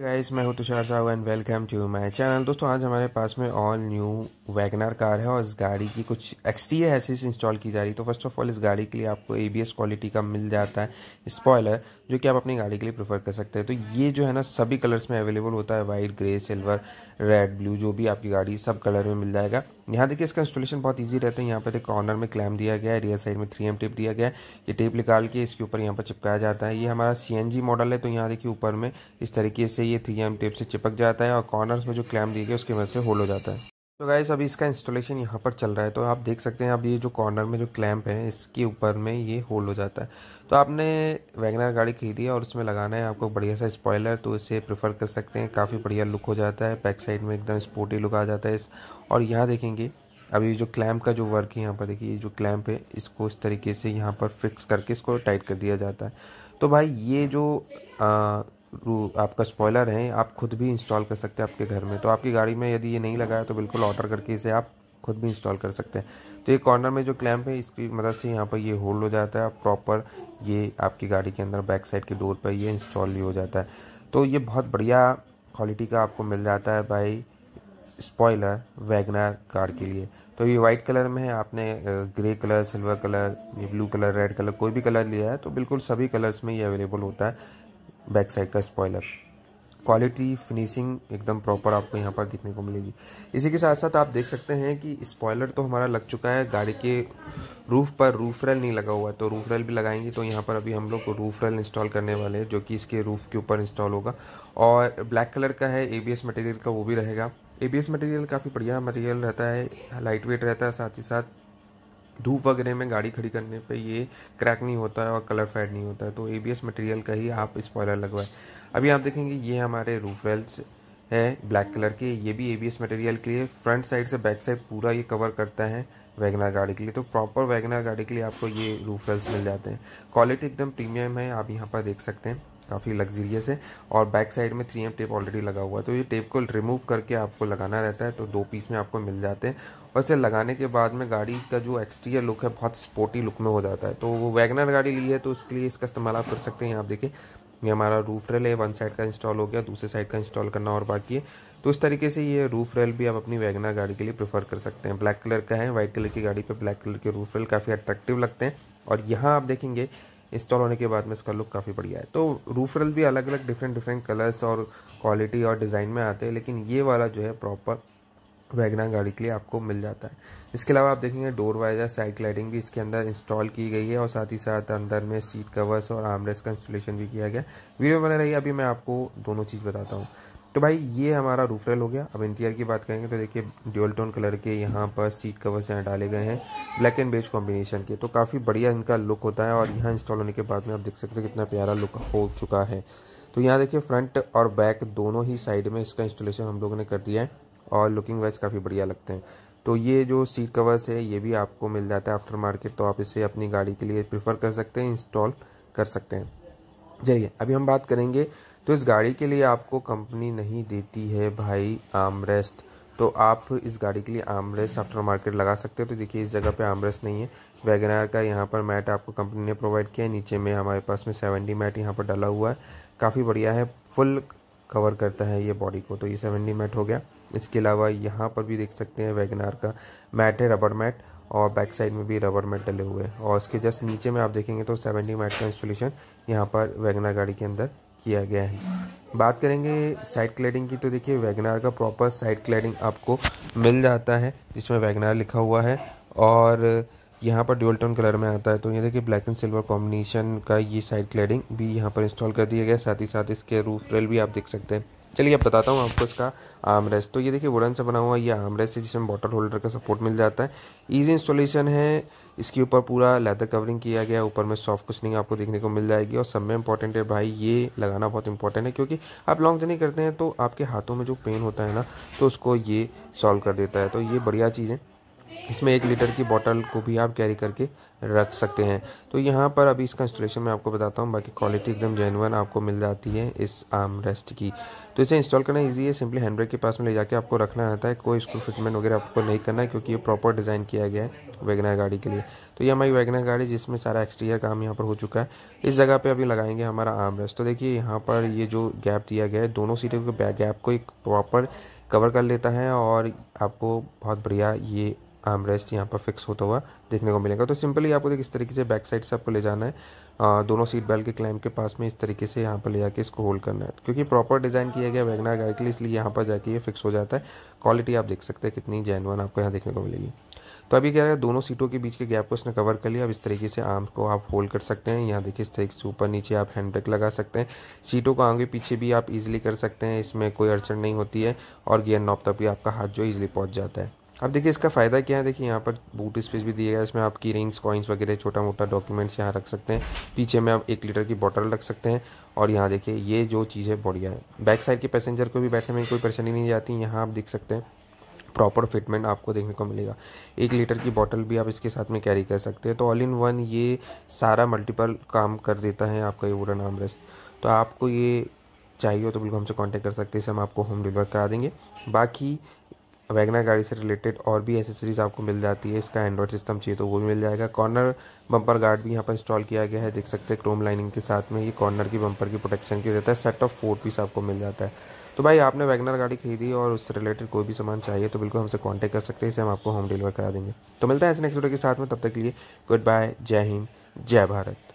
guys मैं हूं Tushar Sahu and welcome to my channel दोस्तों आज हमारे पास में ऑल न्यू वैगनर कार है और इस गाड़ी की कुछ एक्सटीरियर हैसिस इंस्टॉल की जा रही है तो फर्स्ट ऑफ ऑल इस गाड़ी के लिए आपको एबीएस क्वालिटी का मिल जाता है स्पॉयलर जो कि आप अपनी गाड़ी के लिए प्रेफर कर सकते हैं तो ये जो है ना सभी कलर्स में अवेलेबल होता है white grey silver red blue जो भी आपकी गाड़ी सब कलर में मिल जाएगा यहाँ देखिए इसका इंस्टॉलेशन बहुत ईजी रहता है यहाँ पर कॉर्नर में क्लैम दिया गया है रियर साइड में थ्री एम टेप दिया गया है ये टेप निकाल के इसके ऊपर यहाँ पर चिपकाया जाता है ये हमारा सी मॉडल है तो यहाँ देखिए ऊपर में इस तरीके से ये थ्री एम टेप से चिपक जाता है और कॉर्नर में जो क्लैम दिए गए उसकी वजह से होल हो जाता है तो गाइस अभी इसका इंस्टॉलेशन यहाँ पर चल रहा है तो आप देख सकते हैं अब ये जो कॉर्नर में जो क्लैम्प है इसके ऊपर में ये होल हो जाता है तो आपने वैगनर गाड़ी खरीदी है और उसमें लगाना है आपको बढ़िया सा स्पॉयलर तो इसे प्रेफर कर सकते हैं काफ़ी बढ़िया लुक हो जाता है बैक साइड में एकदम स्पोर्टी लुक आ जाता है इस और यहाँ देखेंगे अभी जो क्लैम्प का जो वर्क है यहाँ पर देखिए जो क्लैम्प है इसको इस तरीके से यहाँ पर फिक्स करके इसको टाइट कर दिया जाता है तो भाई ये जो आपका स्पॉयलर है आप खुद भी इंस्टॉल कर सकते हैं आपके घर में तो आपकी गाड़ी में यदि ये नहीं लगाया तो बिल्कुल ऑर्डर करके इसे आप खुद भी इंस्टॉल कर सकते हैं तो ये कॉर्नर में जो क्लैम्प है इसकी मदद मतलब से यहाँ पर ये होल्ड हो जाता है प्रॉपर ये आपकी गाड़ी के अंदर बैक साइड के डोर पर ये इंस्टॉल भी हो जाता है तो ये बहुत बढ़िया क्वालिटी का आपको मिल जाता है भाई स्पॉयलर वैगनर कार के लिए तो ये वाइट कलर में है आपने ग्रे कलर सिल्वर कलर ये ब्लू कलर रेड कलर कोई भी कलर लिया है तो बिल्कुल सभी कलर्स में ये अवेलेबल होता है बैक साइड का स्पॉयलर क्वालिटी फिनिशिंग एकदम प्रॉपर आपको यहाँ पर देखने को मिलेगी इसी के साथ साथ आप देख सकते हैं कि स्पॉयलर तो हमारा लग चुका है गाड़ी के रूफ़ पर रूफ रेल नहीं लगा हुआ है तो रूफ रेल भी लगाएंगे तो यहाँ पर अभी हम लोग रूफ रेल इंस्टॉल करने वाले हैं जो कि इसके रूफ़ के ऊपर इंस्टॉल होगा और ब्लैक कलर का है ए मटेरियल का वो भी रहेगा ए मटेरियल काफ़ी बढ़िया मटेरियल रहता है लाइट वेट रहता है साथ ही साथ धूप वगैरह में गाड़ी खड़ी करने पे ये क्रैक नहीं होता है और कलर फेड नहीं होता है तो एबीएस मटेरियल का ही आप स्पॉयलर लगवाएं अभी आप देखेंगे ये हमारे रूफ वेल्स है ब्लैक कलर के ये भी एबीएस मटेरियल के लिए फ्रंट साइड से बैक साइड पूरा ये कवर करता है वैगनर गाड़ी के लिए तो प्रॉपर वैगनर गाड़ी के लिए आपको ये रूफ वेल्स मिल जाते हैं क्वालिटी एकदम प्रीमियम है आप यहाँ पर देख सकते हैं काफ़ी लग्जीरियस है और बैक साइड में थ्री एम टेप ऑलरेडी लगा हुआ है तो ये टेप को रिमूव करके आपको लगाना रहता है तो दो पीस में आपको मिल जाते हैं और इसे लगाने के बाद में गाड़ी का जो एक्सटीरियर लुक है बहुत स्पोर्टी लुक में हो जाता है तो वो वैगनर गाड़ी ली है तो उसके लिए इसका इस्तेमाल आप कर सकते हैं आप देखिए ये हमारा रूफ रेल है वन साइड का इंस्टॉल हो गया दूसरे साइड का इंस्टॉल करना और बाकी है तो इस तरीके से ये रूफ रेल भी आप अपनी वैगनर गाड़ी के लिए प्रेफर कर सकते हैं ब्लैक कलर का है वाइट कलर की गाड़ी पर ब्लैक कलर के रूफ रेल काफ़ी अट्रैक्टिव लगते हैं और यहाँ आप देखेंगे इंस्टॉल होने के बाद में इसका लुक काफ़ी बढ़िया है तो रूफरल भी अलग अलग डिफरेंट डिफरेंट कलर्स और क्वालिटी और डिज़ाइन में आते हैं लेकिन ये वाला जो है प्रॉपर वैगना गाड़ी के लिए आपको मिल जाता है इसके अलावा आप देखेंगे डोर वाइजर साइड ग्लाइडिंग भी इसके अंदर इंस्टॉल की गई है और साथ ही साथ अंदर में सीट कवर्स और आमरेस का इंस्टॉलेशन भी किया गया वीडियो बना रही अभी मैं आपको दोनों चीज़ बताता हूँ तो भाई ये हमारा रूफरेल हो गया अब इंटीरियर की बात करेंगे तो देखिए ड्यूल टोन कलर के यहाँ पर सीट कवर्स यहाँ डाले गए हैं ब्लैक एंड बेज कॉम्बिनेशन के तो काफ़ी बढ़िया इनका लुक होता है और यहाँ इंस्टॉल होने के बाद में आप देख सकते हैं कितना प्यारा लुक हो चुका है तो यहाँ देखिए फ्रंट और बैक दोनों ही साइड में इसका इंस्टॉलेशन हम लोगों ने कर दिया है और लुकिंग वाइज काफ़ी बढ़िया लगते हैं तो ये जो सीट कवर्स है ये भी आपको मिल जाता है आफ्टर मार्केट तो आप इसे अपनी गाड़ी के लिए प्रीफर कर सकते हैं इंस्टॉल कर सकते हैं चलिए अभी हम बात करेंगे तो इस गाड़ी के लिए आपको कंपनी नहीं देती है भाई आमरेस्ट तो आप इस गाड़ी के लिए आमरेस्ट आफ्टर मार्केट लगा सकते हो तो देखिए इस जगह पे आमरेस्ट नहीं है वैगनार का यहाँ पर मैट आपको कंपनी ने प्रोवाइड किया है नीचे में हमारे पास में सेवेंटी मैट यहाँ पर डाला हुआ है काफ़ी बढ़िया है फुल कवर करता है ये बॉडी को तो ये सेवेंटी मैट हो गया इसके अलावा यहाँ पर भी देख सकते हैं वैगनार का मैट है रबड़ मैट और बैक साइड में भी रबर मैट डले हुए हैं और इसके जस्ट नीचे में आप देखेंगे तो सेवेंटी मैट का इंस्टॉलेशन यहाँ पर वैगनार गाड़ी के अंदर किया गया है बात करेंगे साइड क्लैडिंग की तो देखिए वैगनार का प्रॉपर साइड क्लैडिंग आपको मिल जाता है जिसमें वैगनार लिखा हुआ है और यहाँ पर ड्यूल टोन कलर में आता है तो ये देखिए ब्लैक एंड सिल्वर कॉम्बिनेशन का ये साइड क्लैडिंग भी यहाँ पर इंस्टॉल कर दिया गया साथ ही साथ इसके रूफ रेल भी आप देख सकते हैं चलिए अब बताता हूँ आपको इसका आम तो ये देखिए वुडन से बना हुआ ये आम रेस्ट है जिसमें बॉटल होल्डर का सपोर्ट मिल जाता है ईजी इंस्टॉलेशन है इसके ऊपर पूरा लेदर कवरिंग किया गया ऊपर में सॉफ्ट कुशनिंग आपको देखने को मिल जाएगी और सब में इंपॉर्टेंट है भाई ये लगाना बहुत इंपॉर्टेंट है क्योंकि आप लॉन्ग जर्नी करते हैं तो आपके हाथों में जो पेन होता है ना तो उसको ये सॉल्व कर देता है तो ये बढ़िया चीज़ है इसमें एक लीटर की बॉटल को भी आप कैरी करके रख सकते हैं तो यहाँ पर अभी इसका इंस्टॉलेशन मैं आपको बताता हूँ बाकी क्वालिटी एकदम जेनवन आपको मिल जाती है इस आर्म um, रेस्ट की तो इसे इंस्टॉल करना ईजी है सिंपली हैंड ब्रेक के पास में ले जाके आपको रखना आता है कोई स्क्रू फिटमेंट वगैरह आपको नहीं करना है क्योंकि ये प्रॉपर डिज़ाइन किया गया है वैगनर गाड़ी के लिए तो ये हमारी वैगनर गाड़ी जिसमें सारा एक्सटीरियर काम यहाँ पर हो चुका है इस जगह पर अभी लगाएंगे हमारा आर्म रेस्ट तो देखिए यहाँ पर ये जो गैप दिया गया है दोनों सीटों के गैप को एक प्रॉपर कवर कर लेता है और आपको बहुत बढ़िया ये आर्म रेस्ट यहाँ पर फिक्स होता हुआ देखने को मिलेगा तो सिंपली आपको देखिए इस तरीके से बैक साइड से आपको ले जाना है आ, दोनों सीट बेल्ट के क्लाइम के पास में इस तरीके से यहाँ पर ले जाके इसको होल्ड करना है क्योंकि प्रॉपर डिज़ाइन किया गया वैगनर गाड़ी के लिए इसलिए यहाँ पर जाके ये फिक्स हो जाता है क्वालिटी आप देख सकते हैं कितनी जैनवन आपको यहाँ देखने को मिलेगी तो अभी क्या है दोनों सीटों के बीच के गैप को इसने कवर कर लिया अब इस तरीके से आर्म को आप होल्ड कर सकते हैं यहाँ देखिए इस तरीके से ऊपर नीचे आप हैंड ब्रेक लगा सकते हैं सीटों को आगे पीछे भी आप इजीली कर सकते हैं इसमें कोई अड़चन नहीं होती है और गियर नॉप तक भी आपका हाथ जो इजीली पहुँच जाता है अब देखिए इसका फ़ायदा क्या है देखिए यहाँ पर बूट स्पेस भी दिया गया इसमें आप की रिंग्स कॉइन्स वगैरह छोटा मोटा डॉक्यूमेंट्स यहाँ रख सकते हैं पीछे में आप एक लीटर की बॉटल रख सकते हैं और यहाँ देखिए ये जो चीज़ है बढ़िया है बैक साइड के पैसेंजर को भी बैठने में कोई परेशानी नहीं जाती यहाँ आप देख सकते हैं प्रॉपर फिटमेंट आपको देखने को मिलेगा एक लीटर की बॉटल भी आप इसके साथ में कैरी कर सकते हैं तो ऑल इन वन ये सारा मल्टीपल काम कर देता है आपका ये वुडन आमरेस्ट तो आपको ये चाहिए हो तो बिल्कुल हमसे कांटेक्ट कर सकते हैं इसे हम आपको होम डिलीवर करा देंगे बाकी वैगना गाड़ी से रिलेटेड और भी एसेसरीज आपको मिल जाती है इसका एंड्रॉयड सिस्टम चाहिए तो वो भी मिल जाएगा कॉर्नर बम्पर गार्ड भी यहाँ पर इंस्टॉल किया गया है देख सकते हैं क्रोम लाइनिंग के साथ में ये कॉर्नर की बम्पर की प्रोटेक्शन की रहता है सेट ऑफ फोर पीस आपको मिल जाता है तो भाई आपने वैगनर गाड़ी खरीदी और उससे रिलेटेड कोई भी सामान चाहिए तो बिल्कुल हमसे कॉन्टैक्ट कर सकते हैं इसे हम आपको होम डिलीवर करा देंगे तो मिलता है ऐसे नेक्स्ट वीडियो के साथ में तब तक के लिए गुड बाय जय हिंद जय भारत